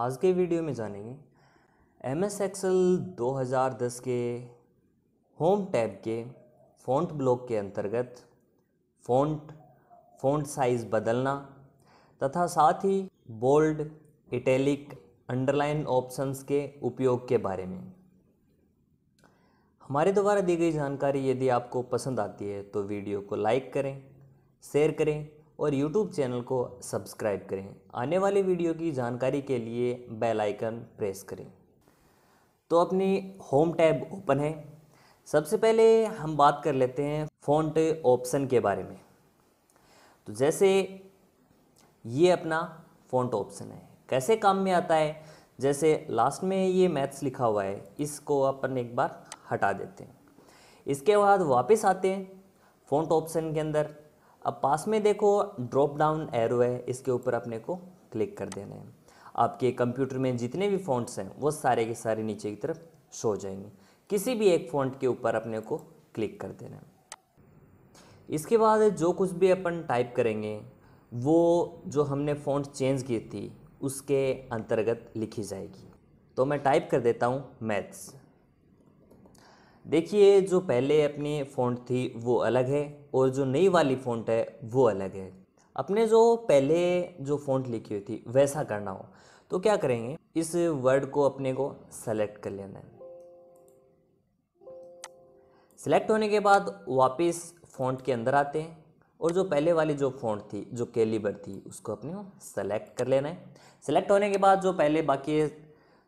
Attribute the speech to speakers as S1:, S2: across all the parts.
S1: आज के वीडियो में जानेंगे एम एस एक्सल दो हज़ार दस के होम टैब के फ़ॉन्ट ब्लॉक के अंतर्गत फ़ॉन्ट फ़ॉन्ट साइज़ बदलना तथा साथ ही बोल्ड इटैलिक अंडरलाइन ऑप्शंस के उपयोग के बारे में हमारे द्वारा दी गई जानकारी यदि आपको पसंद आती है तो वीडियो को लाइक करें शेयर करें और यूट्यूब चैनल को सब्सक्राइब करें आने वाले वीडियो की जानकारी के लिए बेल आइकन प्रेस करें तो अपनी होम टैब ओपन है सबसे पहले हम बात कर लेते हैं फ़ॉन्ट ऑप्शन के बारे में तो जैसे ये अपना फ़ॉन्ट ऑप्शन है कैसे काम में आता है जैसे लास्ट में ये मैथ्स लिखा हुआ है इसको अपन एक बार हटा देते हैं इसके बाद वापस आते हैं फ़ॉन्ट ऑप्शन के अंदर अब पास में देखो ड्रॉप डाउन एरो है इसके ऊपर अपने को क्लिक कर देना है आपके कंप्यूटर में जितने भी फॉन्ट्स हैं वो सारे के सारे नीचे की तरफ शो हो जाएंगे किसी भी एक फॉन्ट के ऊपर अपने को क्लिक कर देना है इसके बाद जो कुछ भी अपन टाइप करेंगे वो जो हमने फॉन्ट चेंज की थी उसके अंतर्गत लिखी जाएगी तो मैं टाइप कर देता हूँ मैथ्स देखिए जो पहले अपनी फ़ॉन्ट थी वो अलग है और जो नई वाली फ़ॉन्ट है वो अलग है अपने जो पहले जो फ़ॉन्ट लिखी हुई थी वैसा करना हो तो क्या करेंगे इस वर्ड को अपने को सेलेक्ट कर लेना है सेलेक्ट होने के बाद वापस फ़ॉन्ट के अंदर आते हैं और जो पहले वाली जो फ़ॉन्ट थी जो कैलिबर थी उसको अपने को सेलेक्ट कर लेना है सेलेक्ट होने के बाद जो पहले बाकी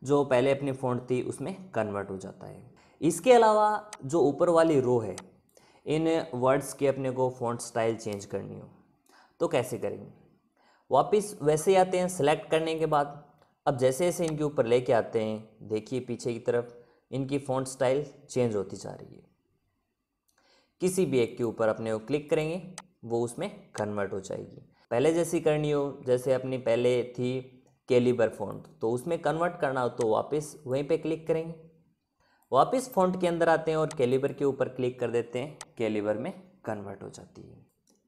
S1: जो पहले अपनी फ़ॉन्ट थी उसमें कन्वर्ट हो जाता है इसके अलावा जो ऊपर वाली रो है इन वर्ड्स के अपने को फ़ॉन्ट स्टाइल चेंज करनी हो तो कैसे करेंगे वापस वैसे आते हैं सेलेक्ट करने के बाद अब जैसे जैसे इनके ऊपर लेके आते हैं देखिए पीछे की तरफ इनकी फ़ॉन्ट स्टाइल चेंज होती जा रही है किसी भी एक के ऊपर अपने को क्लिक करेंगे वो उसमें कन्वर्ट हो जाएगी पहले जैसी करनी हो जैसे अपनी पहले थी केलीबर फ़ॉन्ट तो उसमें कन्वर्ट करना हो तो वापस वहीं पे क्लिक करेंगे वापस फॉन्ट के अंदर आते हैं और कैलिबर के ऊपर क्लिक कर देते हैं कैलिबर में कन्वर्ट हो जाती है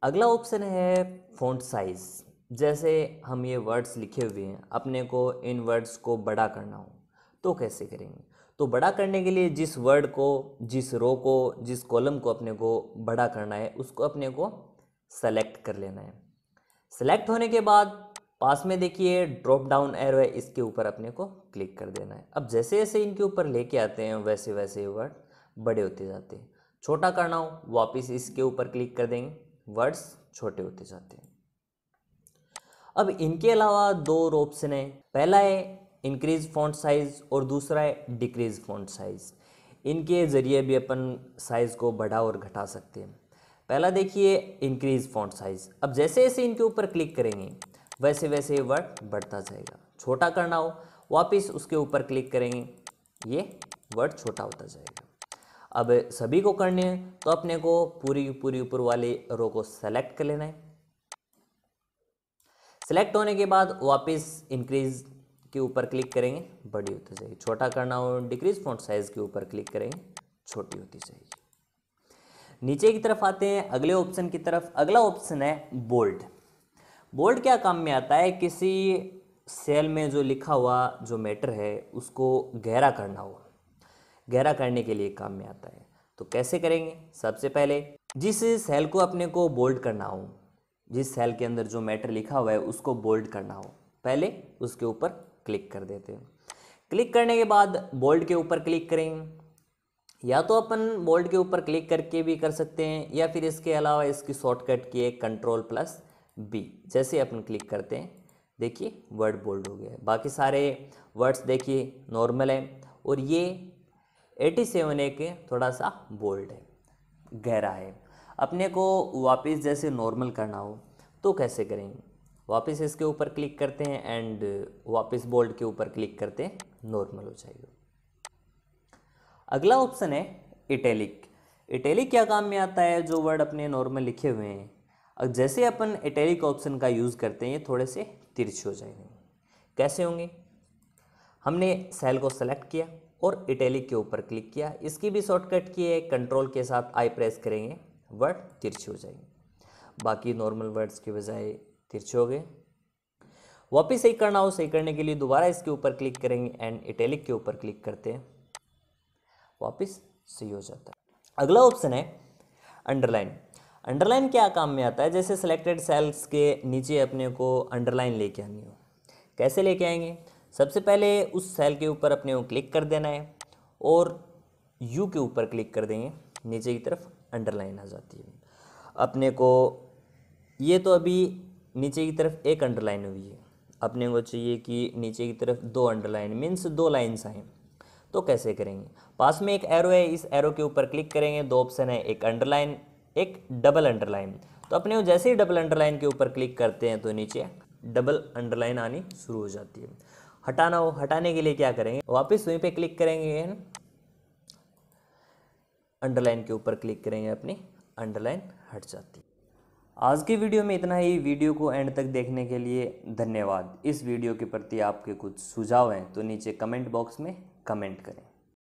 S1: अगला ऑप्शन है फॉन्ट साइज़ जैसे हम ये वर्ड्स लिखे हुए हैं अपने को इन वर्ड्स को बड़ा करना हो तो कैसे करेंगे तो बड़ा करने के लिए जिस वर्ड को जिस रो को जिस कॉलम को अपने को बड़ा करना है उसको अपने को सेलेक्ट कर लेना है सेलेक्ट होने के बाद पास में देखिए ड्रॉप डाउन एरो है इसके ऊपर अपने को क्लिक कर देना है अब जैसे जैसे इनके ऊपर लेके आते हैं वैसे वैसे वर्ड बड़े होते जाते हैं छोटा करना हो वापिस इसके ऊपर क्लिक कर देंगे वर्ड्स छोटे होते जाते हैं अब इनके अलावा दो रोप्स है पहला है इंक्रीज फॉन्ट साइज और दूसरा है डिक्रीज फॉन्ट साइज इनके ज़रिए भी अपन साइज़ को बढ़ा और घटा सकते हैं पहला देखिए इंक्रीज फॉन्ट साइज अब जैसे जैसे इनके ऊपर क्लिक करेंगे वैसे वैसे ये वर्ड बढ़ता जाएगा छोटा करना हो वापस उसके ऊपर क्लिक करेंगे ये वर्ड छोटा होता जाएगा अब सभी को करने हैं तो अपने को पूरी पूरी ऊपर वाले रो को सेलेक्ट कर लेना है सेलेक्ट होने के बाद वापस इंक्रीज के ऊपर क्लिक करेंगे बड़ी होती जाएगी छोटा करना हो डिक्रीज फॉन्ट साइज़ के ऊपर क्लिक करेंगे छोटी होती जाएगी नीचे की तरफ आते हैं अगले ऑप्शन की तरफ अगला ऑप्शन है बोल्ड बोल्ड क्या काम में आता है किसी सेल में जो लिखा हुआ जो मैटर है उसको गहरा करना हो गहरा करने के लिए काम में आता है तो कैसे करेंगे सबसे पहले जिस सेल को अपने को बोल्ड करना हो जिस सेल के अंदर जो मैटर लिखा हुआ है उसको बोल्ड करना हो पहले उसके ऊपर क्लिक कर देते हैं क्लिक करने के बाद बोल्ड के ऊपर क्लिक करेंगे या तो अपन बोल्ड के ऊपर क्लिक करके भी कर सकते हैं या फिर इसके अलावा इसकी शॉर्टकट की एक कंट्रोल प्लस बी जैसे अपन क्लिक करते हैं देखिए वर्ड बोल्ड हो गया है बाकी सारे वर्ड्स देखिए नॉर्मल है और ये 87 एक थोड़ा सा बोल्ड है गहरा है अपने को वापस जैसे नॉर्मल करना हो तो कैसे करेंगे वापस इसके ऊपर क्लिक करते हैं एंड वापस बोल्ड के ऊपर क्लिक करते हैं नॉर्मल हो जाएगा अगला ऑप्शन है इटैलिक इटैलिक क्या काम में आता है जो वर्ड अपने नॉर्मल लिखे हुए हैं अब जैसे अपन एटेरिक ऑप्शन का यूज़ करते हैं थोड़े से तिरछे हो जाएंगे कैसे होंगे हमने सेल को सेलेक्ट किया और इटैलिक के ऊपर क्लिक किया इसकी भी शॉर्टकट की है कंट्रोल के साथ आई प्रेस करेंगे वर्ड तिरछे हो जाएंगे बाकी नॉर्मल वर्ड्स के बजाय तिरछे हो गए वापिस सही करना हो सही करने के लिए दोबारा इसके ऊपर क्लिक करेंगे एंड इटैलिक के ऊपर क्लिक करते हैं वापस सही हो जाता है अगला ऑप्शन है अंडरलाइन अंडरलाइन क्या काम में आता है जैसे सिलेक्टेड सेल्स के नीचे अपने को अंडरलाइन लेके आनी हो कैसे लेके आएंगे सबसे पहले उस सेल के ऊपर अपने को क्लिक कर देना है और यू के ऊपर क्लिक कर देंगे नीचे की तरफ अंडरलाइन आ जाती है अपने को ये तो अभी नीचे की तरफ एक अंडरलाइन हुई है अपने को चाहिए कि नीचे की तरफ दो अंडरलाइन मीन्स दो लाइन्स आएँ तो कैसे करेंगे पास में एक एरो है इस एरो के ऊपर क्लिक करेंगे दो ऑप्शन है एक अंडरलाइन एक डबल अंडरलाइन तो अपने जैसे ही डबल अंडरलाइन के ऊपर क्लिक करते हैं तो नीचे डबल अंडरलाइन आनी शुरू हो जाती है हटाना हो हटाने के लिए क्या करेंगे वापस वहीं पे क्लिक करेंगे अंडरलाइन के ऊपर क्लिक करेंगे अपनी अंडरलाइन हट जाती है आज की वीडियो में इतना ही वीडियो को एंड तक देखने के लिए धन्यवाद इस वीडियो के प्रति आपके कुछ सुझाव हैं तो नीचे कमेंट बॉक्स में कमेंट करें